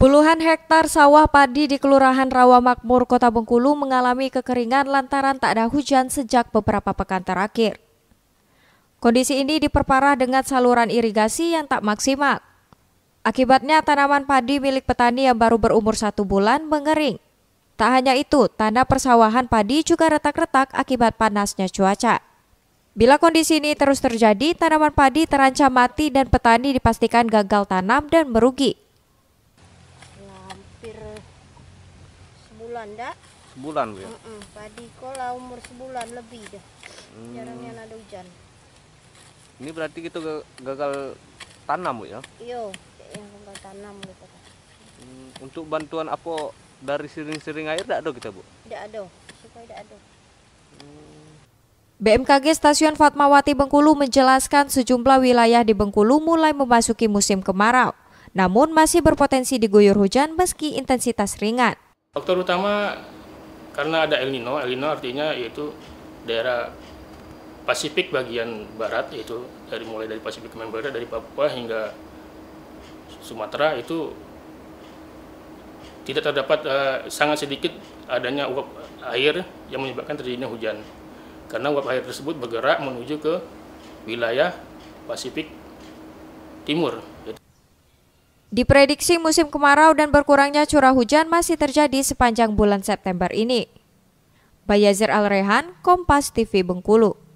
Puluhan hektar sawah padi di Kelurahan Rawamakmur, Kota Bengkulu mengalami kekeringan lantaran tak ada hujan sejak beberapa pekan terakhir. Kondisi ini diperparah dengan saluran irigasi yang tak maksimal. Akibatnya tanaman padi milik petani yang baru berumur satu bulan mengering. Tak hanya itu, tanah persawahan padi juga retak-retak akibat panasnya cuaca. Bila kondisi ini terus terjadi, tanaman padi terancam mati dan petani dipastikan gagal tanam dan merugi hampir sebulan dah sebulan bu ya mm -mm, padi kola umur sebulan lebih dah hmm. jarangnya ada hujan ini berarti kita gagal tanam bu ya iyo yang gagal tanam gitu kan. hmm, untuk bantuan apa dari sering-sering air tidak ada kita bu tidak ada supaya tidak ada hmm. BMKG Stasiun Fatmawati Bengkulu menjelaskan sejumlah wilayah di Bengkulu mulai memasuki musim kemarau namun masih berpotensi diguyur hujan meski intensitas ringan. Faktor utama karena ada El Nino, El Nino artinya yaitu daerah Pasifik bagian barat yaitu dari mulai dari Pasifik Membara dari Papua hingga Sumatera itu tidak terdapat uh, sangat sedikit adanya uap air yang menyebabkan terjadinya hujan karena uap air tersebut bergerak menuju ke wilayah Pasifik Timur. Gitu. Diprediksi musim kemarau dan berkurangnya curah hujan masih terjadi sepanjang bulan September ini. Bayazir Alrehan, Kompas TV Bengkulu.